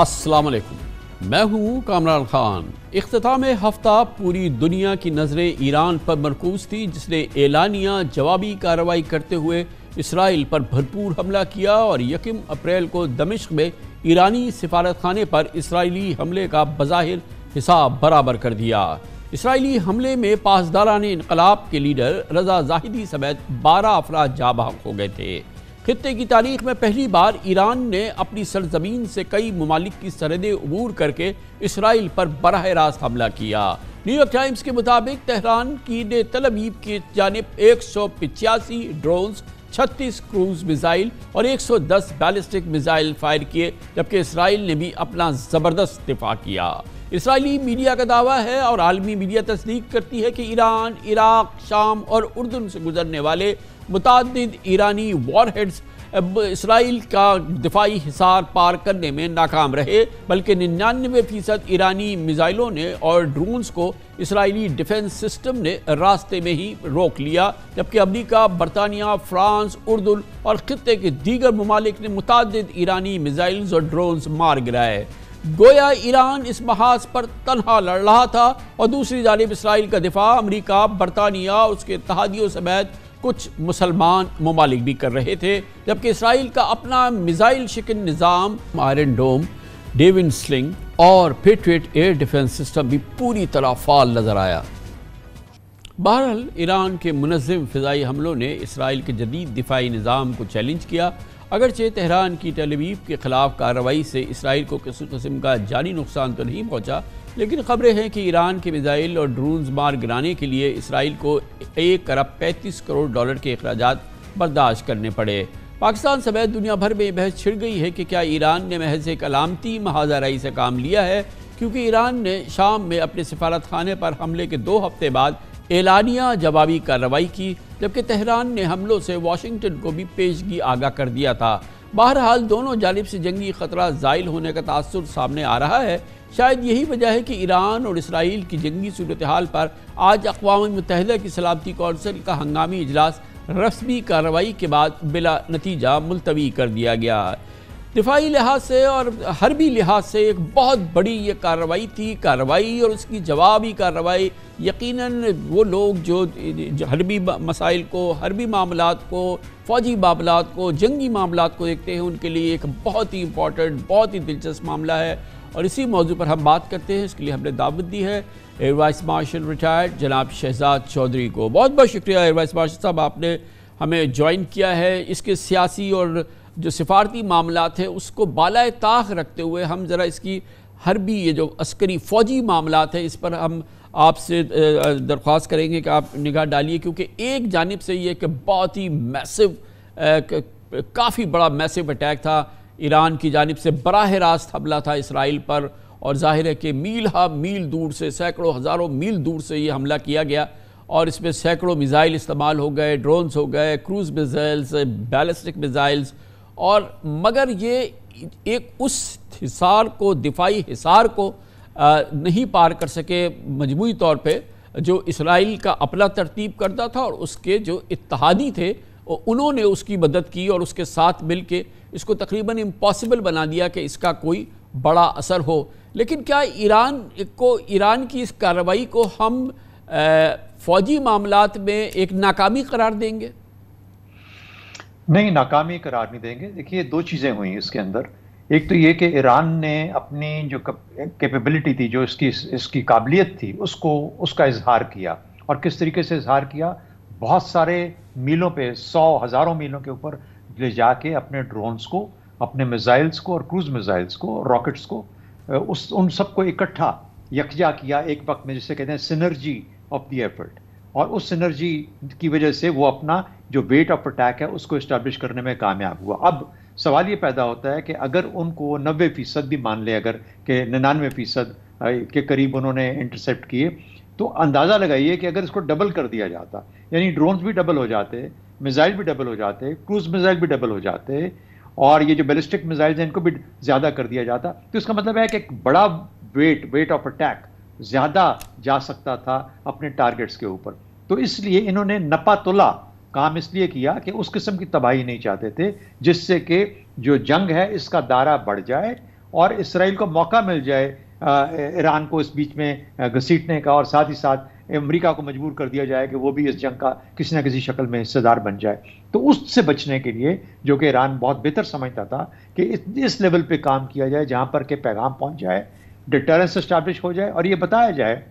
अस्सलाम वालेकुम मैं हूं कामरान खान अख्ताम हफ्ता पूरी दुनिया की नज़रें ईरान पर मरकूज थी जिसने एलानिया जवाबी कार्रवाई करते हुए इसराइल पर भरपूर हमला किया और यकम अप्रैल को दमिश्क में ईरानी सिफारत खाने पर इसराइली हमले का बज़ाहिर हिसाब बराबर कर दिया इसराइली हमले में पासदारान इनकलाब के लीडर रजा जाहिदी समेत बारह अफराज जाबाक हो गए थे खत्े की तारीख में पहली बार ईरान ने अपनी सरजमीन से कई ममालिक की सरहदें अबूर करके इसराइल पर बरह रास्त हमला किया न्यूयॉर्क टाइम्स के मुताबिक तेहरान की ने तलबीब की जानब एक सौ पिचासी ड्रोन्स छत्तीस क्रूज मिज़ाइल और एक सौ दस बैलिस्टिक मिज़ाइल फायर किए जबकि इसराइल ने भी अपना ज़बरदस्त दिफा किया इसराइली मीडिया का दावा है और आलमी मीडिया तस्दीक करती है कि ईरान इराक शाम और उर्दन से गुजरने वाले मुतद ईरानी वारहेड्स इसराइल का दिफाई हिसार पार करने में नाकाम रहे बल्कि निन्यानवे फ़ीसद ईरानी मिज़ाइलों ने और ड्रोन्स को इसराइली डिफेंस सिस्टम ने रास्ते में ही रोक लिया जबकि अमरीका बरतानिया फ्रांस उर्दुल और ख़त्े के दीगर ममालिक ने मुतद ईरानी मिज़ाइल्स और ड्रोन्स मार गिराए गोया ईरान इस महाज पर तनहा लड़ रहा था और दूसरी जानब इसराइल का दिफा अमरीका बरतानिया उसके तहादियों समेत कुछ मुसलमान ममालिक भी कर रहे थे जबकि इसराइल का अपना मिज़ाइल शिकन निज़ाम आयरन डोम डेविन स्लिंग और पेट्रेट एयर डिफेंस सिस्टम भी पूरी तरह फाल नज़र आया बहरहाल ईरान के मुनज़म फ़जाई हमलों ने इसराइल के जदीद दिफाई निज़ाम को चैलेंज किया अगरचे तेहरान की तलवीब के खिलाफ कार्रवाई से इसराइल को किसी कस्म का जानी नुकसान तो नहीं पहुँचा लेकिन खबरें हैं कि ईरान के मिज़ाइल और ड्रोन्स मार गिराने के लिए इसराइल को एक अरब पैंतीस करोड़ डॉलर के अखराज बर्दाश्त करने पड़े पाकिस्तान समेत दुनिया भर में बहस छिड़ गई है कि क्या ईरान ने महज एक अलामती महाजाराई से काम लिया है क्योंकि ईरान ने शाम में अपने सफारत खाने पर हमले के दो हफ्ते बाद एलानिया जवाबी कार्रवाई की जबकि तेहरान ने हमलों से वाशिंगटन को भी पेशगी आगा कर दिया था बहरहाल दोनों जानब से जंगी ख़तरा ज़ायल होने का तासर सामने आ रहा है शायद यही वजह है कि ईरान और इसराइल की जंगी सूरत हाल पर आज अकवा मुतहद की सलामती कौंसिल का हंगामी इजलास रस्मी कार्रवाई के बाद बिला नतीजा मुलतवी कर दिया गया दिफाही लिहाज से और हरबी लिहाज से एक बहुत बड़ी ये कार्रवाई थी कार्रवाई और उसकी जवाबी कार्रवाई यकीनन वो लोग जो हरबी मसाइल को हरबी मामला को फ़ौजी मामला को जंगी मामला को देखते हैं उनके लिए एक बहुत ही इम्पॉर्टेंट बहुत ही दिलचस्प मामला है और इसी मौजू पर हम बात करते हैं इसके लिए हमने दावत दी है एयर वाइस मार्शल रिटायर्ड जनाब शहजाद चौधरी को बहुत बहुत शुक्रिया एयर वाइस मार्शल साहब आपने हमें ज्वाइन किया है इसके सियासी और जो सिफारती मामला हैं उसको बाला ताक रखते हुए हम ज़रा इसकी हरबी ये जो अस्करी फ़ौजी मामला हैं इस पर हम आपसे दरख्वास्त करेंगे कि आप निगाह डालिए क्योंकि एक जानब से ये कि बहुत ही मैसिव काफ़ी बड़ा मैसिव अटैक था ईरान की जानब से बरह रास्त हमला था इसराइल पर और जाहिर है कि मील हा मील दूर से सैकड़ों हज़ारों मील दूर से ये हमला किया गया और इसमें सैकड़ों मिज़ाइल इस्तेमाल हो गए ड्रोन्स हो गए क्रूज़ मिज़ाइल्स बैलिस्टिक मिज़ाइल्स और मगर ये एक उस हिसार को दिफाई हिसार को नहीं पार कर सके मजमू तौर पर जो इसराइल का अपना तरतीब करता था और उसके जो इतिहादी थे उन्होंने उसकी मदद की और उसके साथ मिल के इसको तकरीबन इम्पॉसिबल बना दिया कि इसका कोई बड़ा असर हो लेकिन क्या ईरान को ईरान की इस कार्रवाई को हम फौजी मामला में एक नाकामी करार देंगे नहीं नाकामी करार नहीं देंगे देखिए दो चीज़ें हुई इसके अंदर एक तो ये कि ईरान ने अपनी जो कैपेबिलिटी थी जो इसकी इसकी काबिलियत थी उसको उसका इजहार किया और किस तरीके से इजहार किया बहुत सारे मीलों पे सौ हज़ारों मीलों के ऊपर ले जाके अपने ड्रोन्स को अपने मिज़ाइल्स को और क्रूज़ मिज़ाइल्स को रॉकेट्स को उस उन सबको इकट्ठा यकजा किया एक वक्त में जिसे कहते हैं सिनर्जी ऑफ द एफर्ट और उस सिनर्जी की वजह से वो अपना जो वेट ऑफ अटैक है उसको इस्टेब्लिश करने में कामयाब हुआ अब सवाल ये पैदा होता है कि अगर उनको नब्बे फ़ीसद भी मान ले अगर कि निन्यानवे फ़ीसद के करीब उन्होंने इंटरसेप्ट किए तो अंदाज़ा लगाइए कि अगर इसको डबल कर दिया जाता यानी ड्रोन्स भी डबल हो जाते मिज़ाइल भी डबल हो जाते क्रूज़ मिज़ाइल भी डबल हो जाते और ये जो बैलिस्टिक मिज़ाइल्स हैं इनको भी ज़्यादा कर दिया जाता तो इसका मतलब है कि एक बड़ा वेट वेट ऑफ अटैक ज़्यादा जा सकता था अपने टारगेट्स के ऊपर तो इसलिए इन्होंने नपा तुला काम इसलिए किया कि उस किस्म की तबाही नहीं चाहते थे जिससे कि जो जंग है इसका दायरा बढ़ जाए और इसराइल को मौका मिल जाए ईरान को इस बीच में घसीटने का और साथ ही साथ अमेरिका को मजबूर कर दिया जाए कि वो भी इस जंग का किसी ना किसी शक्ल में हिस्सेदार बन जाए तो उससे बचने के लिए जो कि ईरान बहुत बेहतर समझता था कि इस लेवल पे काम किया जाए जहाँ पर के पैगाम पहुँच जाए डिटरेंस इस्टेब्लिश हो जाए और ये बताया जाए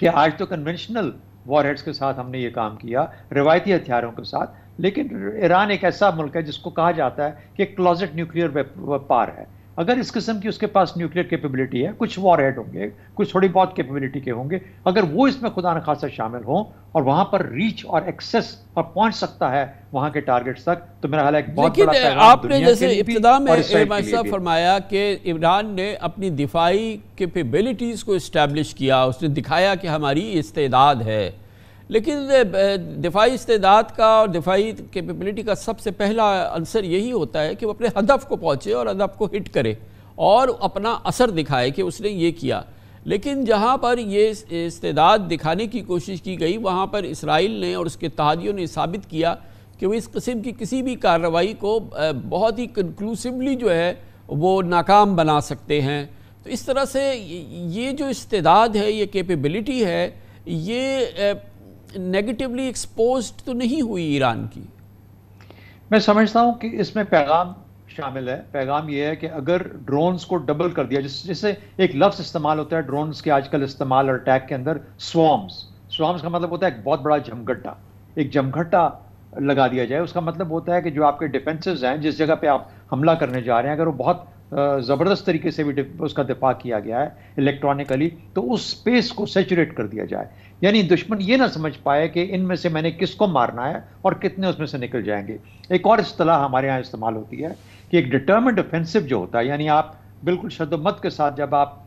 कि आज तो कन्वेंशनल वॉरहेड्स के साथ हमने ये काम किया रिवायती हथियारों के साथ लेकिन ईरान एक ऐसा मुल्क है जिसको कहा जाता है कि क्लोजेट न्यूक्लियर पार है अगर इस किस्म की उसके पास न्यूक्लियर कैपेबिलिटी है कुछ वॉर हेड होंगे कुछ थोड़ी बहुत कैपेबिलिटी के होंगे अगर वो इसमें खुदा न खासा शामिल हों और वहां पर रीच और एक्सेस और पहुंच सकता है वहां के टारगेट्स तक तो मेरा ख्याल एक बहुत बड़ा आपने जैसे इब्तदा में फरमाया कि इमरान ने अपनी दिफाई कैपेबिलिटीज़ को इस्टेब्लिश किया उसने दिखाया कि हमारी इस्तेदाद है लेकिन दिफाई इस्तेदाद का और दिफाई कैपेबिलिटी का सबसे पहला आंसर यही होता है कि वो अपने हदफ को पहुँचे और हदफ को हिट करे और अपना असर दिखाए कि उसने ये किया लेकिन जहाँ पर ये इस्तेदाद दिखाने की कोशिश की गई वहाँ पर इसराइल ने और उसके तहादियों ने साबित किया कि वो इस कस्म की किसी भी कार्रवाई को बहुत ही कंक्लूसिवली जो है वो नाकाम बना सकते हैं तो इस तरह से ये जो इस्तेदाद है ये कैपेबिलिटी है ये नेगेटिवली एक्सपोज तो नहीं हुई ईरान की मैं समझता हूँ कि इसमें पैगाम शामिल है पैगाम यह है कि अगर ड्रोन्स को डबल कर दिया जिस जिससे एक लफ्स इस्तेमाल होता है ड्रोन्स के आजकल इस्तेमाल और अटैक के अंदर स्वाम्स स्वाम्स का मतलब होता है एक बहुत बड़ा जमघट्टा एक जमघट्टा लगा दिया जाए उसका मतलब होता है कि जो आपके डिफेंसेस हैं जिस जगह पे आप हमला करने जा रहे हैं अगर वो बहुत ज़बरदस्त तरीके से भी उसका दिफा किया गया है इलेक्ट्रॉनिकली तो उस स्पेस को सेचुरेट कर दिया जाए यानी दुश्मन ये ना समझ पाए कि इनमें से मैंने किसको मारना है और कितने उसमें से निकल जाएंगे एक और असलाह हमारे यहाँ इस्तेमाल होती है कि एक डिटर्मेंट ऑफेंसिव जो होता है यानी आप बिल्कुल शदोमत के साथ जब आप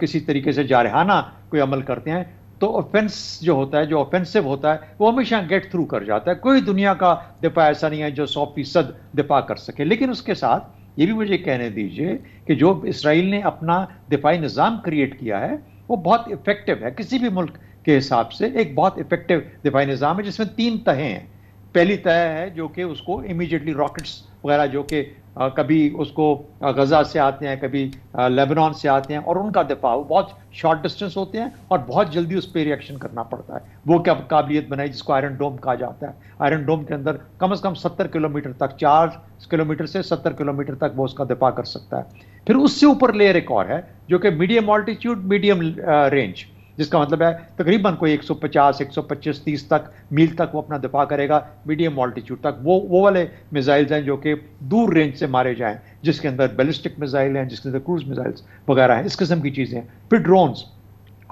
किसी तरीके से जारहाना कोई अमल करते हैं तो ऑफेंस जो होता है जो ऑफेंसिव होता है वो हमेशा गेट थ्रू कर जाता है कोई दुनिया का दिफा ऐसा नहीं है जो सौ फीसद दिफा कर सके लेकिन उसके साथ ये भी मुझे कहने दीजिए कि जो इसराइल ने अपना दिफाई निज़ाम क्रिएट किया है वो बहुत इफ़ेक्टिव है किसी भी मुल्क के हिसाब से एक बहुत इफ़ेक्टिव दिफाई निज़ाम है जिसमें तीन तहें हैं पहली तह है जो कि उसको इमीडिएटली रॉकेट्स वगैरह जो कि कभी उसको गज़ा से आते हैं कभी लेबनान से आते हैं और उनका दफाव बहुत शॉर्ट डिस्टेंस होते हैं और बहुत जल्दी उस पर रिएक्शन करना पड़ता है वो क्या काबिलियत बनाई जिसको आयरन डोम कहा जाता है आयरन डोम के अंदर कम से कम सत्तर किलोमीटर तक चार किलोमीटर से सत्तर किलोमीटर तक वो उसका दफा कर सकता है फिर उससे ऊपर लेयर एक और है जो कि मीडियम ऑल्टीट्यूड मीडियम रेंज जिसका मतलब है तकरीबन कोई 150 125 30 तक मील तक वो अपना दफा करेगा मीडियम ऑल्टीट्यूड तक वो वो वाले मिज़ाइल्स हैं जो कि दूर रेंज से मारे जाएँ जिसके अंदर बैलिस्टिक मिज़ाइल हैं जिसके अंदर क्रूज मिज़ाइल्स वगैरह हैं इस किस्म की चीज़ें फिर ड्रोन्स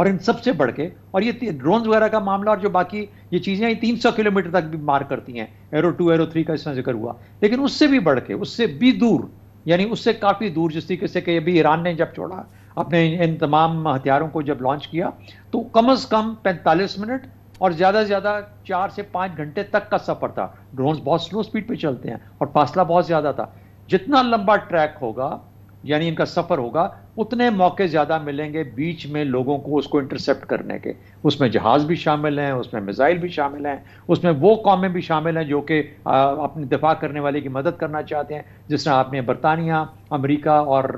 और इन सबसे बढ़ के और ये ड्रोन वगैरह का मामला और जो बाकी ये चीज़ें तीन सौ किलोमीटर तक भी मार करती हैं एरो टू एरो थ्री का इसमें जिक्र हुआ लेकिन उससे भी बढ़ के उससे भी दूर यानी उससे काफ़ी दूर जिस तरीके से कि अभी ईरान ने जब छोड़ा अपने इन तमाम हथियारों को जब लॉन्च किया तो कम अज़ कम 45 मिनट और ज़्यादा से ज़्यादा चार से पाँच घंटे तक का सफ़र था ड्रोन्स बहुत स्लो स्पीड पे चलते हैं और फासला बहुत ज़्यादा था जितना लंबा ट्रैक होगा यानी इनका सफ़र होगा उतने मौके ज़्यादा मिलेंगे बीच में लोगों को उसको इंटरसेप्ट करने के उसमें जहाज़ भी शामिल हैं उसमें मिज़ाइल भी शामिल हैं उसमें वो कौमें भी शामिल हैं जो कि अपने दिफा करने वाले की मदद करना चाहते हैं जिसमें आपने बरतानिया अमेरिका और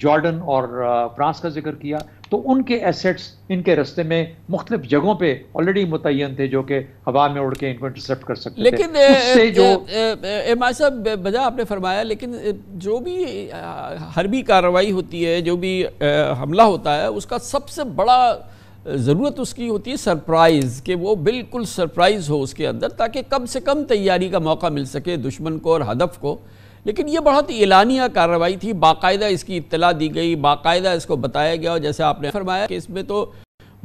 जॉर्डन और फ्रांस का जिक्र किया तो उनके एसेट्स इनके रस्ते में मुख्तलिफ जगहों पे ऑलरेडी मुतन थे जो कि हवा में उड़ के इनको इंटरसेप्ट कर सकते लेकिन थे। जो एमाज साहब बजा आपने फरमाया लेकिन जो भी हरबी कार्रवाई होती है जो भी हमला होता है उसका सबसे बड़ा ज़रूरत उसकी होती है सरप्राइज़ कि वो बिल्कुल सरप्राइज़ हो उसके अंदर ताकि कम से कम तैयारी का मौका मिल सके दुश्मन को और हदफ को लेकिन ये बहुत एलानिया कार्रवाई थी बाकायदा इसकी इतला दी गई बाकायदा इसको बताया गया और जैसे आपने फरमाया कि इसमें तो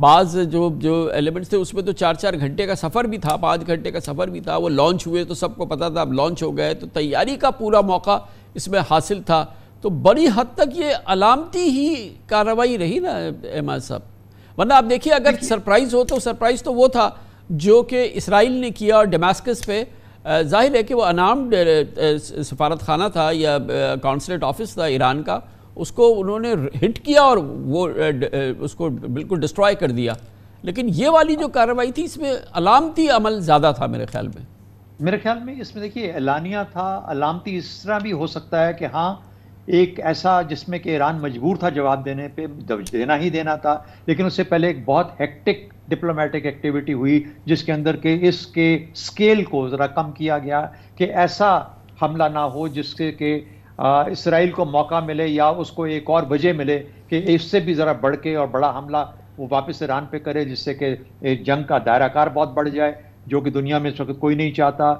बाज़ जो जो एलिमेंट्स थे उसमें तो चार चार घंटे का सफ़र भी था पाँच घंटे का सफ़र भी था वो लॉन्च हुए तो सबको पता था अब लॉन्च हो गए तो तैयारी का पूरा मौका इसमें हासिल था तो बड़ी हद तक ये अलामती ही कार्रवाई रही ना एहमाद साहब वरना आप देखिए अगर सरप्राइज़ हो तो सरप्राइज़ तो वो था जो कि इसराइल ने किया और डेमास्कस पे जाहिर है कि वो अनार्म्ड सफारत खाना था या कौंसलेट ऑफिस था ईरान का उसको उन्होंने हिट किया और वो उसको बिल्कुल डिस्ट्रॉय कर दिया लेकिन ये वाली जो कार्रवाई थी इसमें अलामती अमल ज़्यादा था मेरे ख्याल में मेरे ख्याल में इसमें देखिए एलानिया था अलामती इस तरह भी हो सकता है कि हाँ एक ऐसा जिसमें कि ईरान मजबूर था जवाब देने पे देना ही देना था लेकिन उससे पहले एक बहुत हेक्टिक डिप्लोमेटिक एक्टिविटी हुई जिसके अंदर के इसके स्केल को ज़रा कम किया गया कि ऐसा हमला ना हो जिसके के इसराइल को मौका मिले या उसको एक और वजह मिले कि इससे भी ज़रा बढ़ के और बड़ा हमला वो वापस ईरान पे करे जिससे कि जंग का दायराकार बहुत बढ़ जाए जो कि दुनिया में इस वक्त कोई नहीं चाहता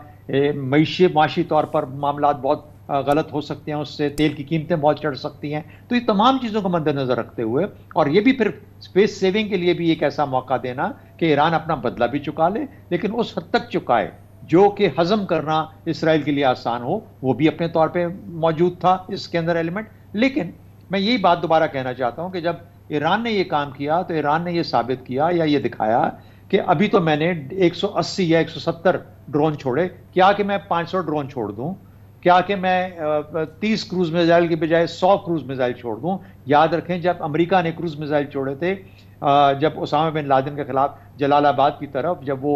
मीशी माशी तौर पर मामला बहुत गलत हो सकते हैं उससे तेल की कीमतें बहुत चढ़ सकती हैं तो ये तमाम चीज़ों को मद्देनजर रखते हुए और ये भी फिर स्पेस सेविंग के लिए भी एक ऐसा मौका देना कि ईरान अपना बदला भी चुका ले लेकिन उस हद तक चुकाए जो कि हजम करना इसराइल के लिए आसान हो वो भी अपने तौर पर मौजूद था इसके अंदर एलिमेंट लेकिन मैं यही बात दोबारा कहना चाहता हूँ कि जब ईरान ने ये काम किया तो ईरान ने ये साबित किया या ये दिखाया कि अभी तो मैंने 180 या 170 ड्रोन छोड़े क्या कि मैं 500 ड्रोन छोड़ दूँ क्या कि मैं तीस क्रूज मिसाइल के बजाय सौ क्रूज मिसाइल छोड़ दूँ याद रखें जब अमरीका ने क्रूज मिसाइल छोड़े थे जब उसामा बिन लादेन के खिलाफ जलालाबाद की तरफ जब वो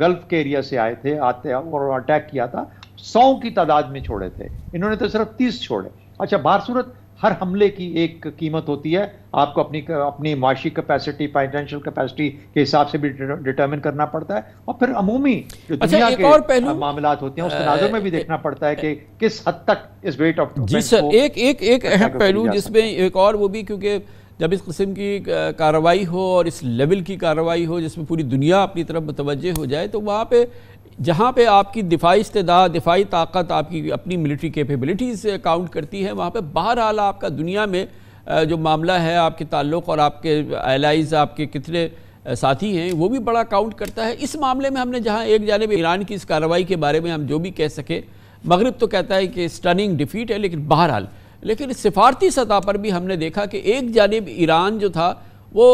गल्फ के एरिया से आए थे आते और अटैक किया था सौ की तादाद में छोड़े थे इन्होंने तो सिर्फ तीस छोड़े अच्छा बाहर सूरत हर हमले की एक कीमत होती है आपको अपनी अपनी माशी कैपेसिटी फाइनेंशियल कैपेसिटी के हिसाब से भी डिटरमिन करना पड़ता है और फिर अमूमी जो अच्छा, दुनिया अच्छा, के मामला होते हैं उस तनाजुर में भी देखना पड़ता है कि किस हद तक इस वेट ऑफ जी सर एक एक एक अहम पहलू जिसमें एक और वो भी क्योंकि जब इस किस्म की कार्रवाई हो और इस लेवल की कार्रवाई हो जिसमें पूरी दुनिया अपनी तरफ मुतवजह हो जाए तो वहाँ पे जहाँ पे आपकी दिफाई इस्तेदा दिफाई ताकत आपकी अपनी मिलिट्री कैपेबिलिटीज़ काउंट करती है वहाँ पे बहरहाल आपका दुनिया में जो मामला है आपके ताल्लुक़ और आपके एलाइज आपके कितने साथी हैं वो भी बड़ा काउंट करता है इस मामले में हमने जहाँ एक जानब ईरान की इस कार्रवाई के बारे में हम जो भी कह सकें मगरब तो कहता है कि स्टनिंग डिफीट है लेकिन बहरहाल लेकिन सिफारती सतह पर भी हमने देखा कि एक जानब ईरान जो था वो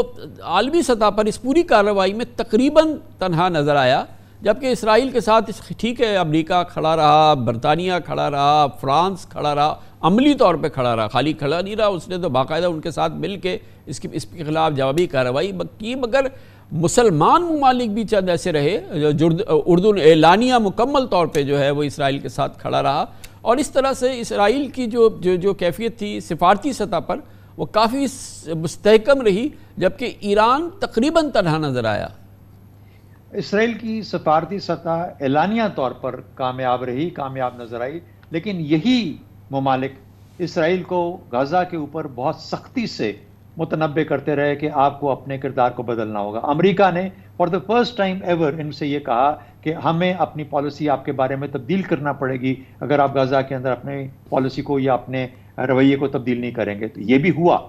आलमी सतह पर इस पूरी कार्रवाई में तकरीबन तनहा नज़र आया जबकि इसराइल के साथ ठीक है अमरीका खड़ा रहा बरतानिया खड़ा रहा फ्रांस खड़ा रहा अमली तौर पर खड़ा रहा खाली खड़ा नहीं रहा उसने तो बाकायदा उनके साथ मिल के इसके इसके खिलाफ जवाबी कार्रवाई की मगर मुसलमान ममालिक भी चंद ऐसे रहे जो जुर्द उर्दू एलानिया मुकम्मल तौर पर जो है वो इसराइल के साथ खड़ा रहा और इस तरह से इसराइल की जो जो, जो कैफियत थी सिफारती सतह पर वो काफ़ी मुस्तकम रही जबकि ईरान तकरीबन तनहा नज़र आया इसराइल की सफारती सतह एलानिया तौर पर कामयाब रही कामयाब नजर आई लेकिन यही ममालिक इसराइल को गजा के ऊपर बहुत सख्ती से मुतनबे करते रहे कि आपको अपने किरदार को बदलना होगा अमेरिका ने for the first time ever इनसे ये कहा कि हमें अपनी पॉलिसी आपके बारे में तब्दील करना पड़ेगी अगर आप गजा के अंदर अपने पॉलिसी को या अपने रवैये को तब्दील नहीं करेंगे तो ये भी हुआ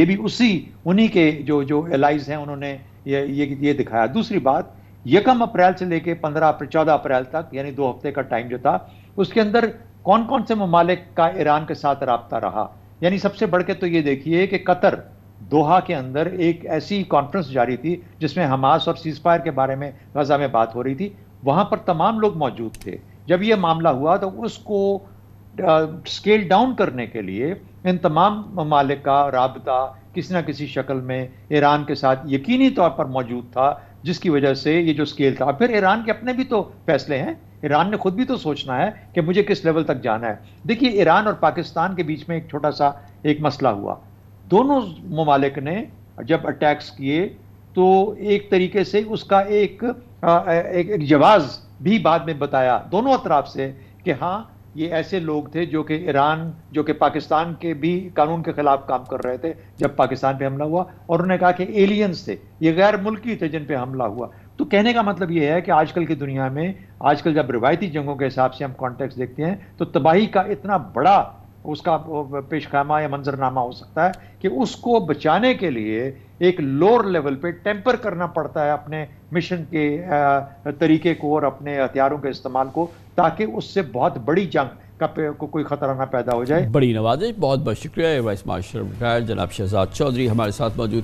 ये भी उसी उन्हीं के जो जो एलाइज हैं उन्होंने ये ये ये दिखाया दूसरी बात यकम अप्रैल से लेके पंद्रह अप्रैल चौदह अप्रैल तक यानी दो हफ्ते का टाइम जो था उसके अंदर कौन कौन से ममालिक का ईरान के साथ रबता रहा यानी सबसे बढ़ के तो ये देखिए कि कतर दोहा के अंदर एक ऐसी कॉन्फ्रेंस जारी थी जिसमें हमास और सीजफायर के बारे में गजा में बात हो रही थी वहाँ पर तमाम लोग मौजूद थे जब ये मामला हुआ तो उसको स्केल डाउन करने के लिए इन तमाम ममालिक का रबता किसी ना किसी शक्ल में ईरान के साथ यकीनी तौर पर मौजूद था जिसकी वजह से ये जो स्केल था फिर ईरान के अपने भी तो फैसले हैं ईरान ने खुद भी तो सोचना है कि मुझे किस लेवल तक जाना है देखिए ईरान और पाकिस्तान के बीच में एक छोटा सा एक मसला हुआ दोनों ममालिक ने जब अटैक्स किए तो एक तरीके से उसका एक, एक, एक जवाब भी बाद में बताया दोनों अतराफ से कि हाँ ये ऐसे लोग थे जो कि ईरान जो कि पाकिस्तान के भी कानून के खिलाफ काम कर रहे थे जब पाकिस्तान पे हमला हुआ और उन्होंने कहा कि एलियंस थे ये गैर मुल्की थे जिन पे हमला हुआ तो कहने का मतलब ये है कि आजकल की दुनिया में आजकल जब रिवायती जंगों के हिसाब से हम कॉन्टेक्स्ट देखते हैं तो तबाही का इतना बड़ा उसका पेशखामा या मंजरनामा हो सकता है कि उसको बचाने के लिए एक लोअर लेवल पे टेम्पर करना पड़ता है अपने मिशन के तरीके को और अपने हथियारों के इस्तेमाल को ताकि उससे बहुत बड़ी जंग का को कोई खतरा ना पैदा हो जाए बड़ी नवाजिश बहुत बहुत शुक्रिया वाइस मार्शल जनाब शहजाद चौधरी हमारे साथ मौजूद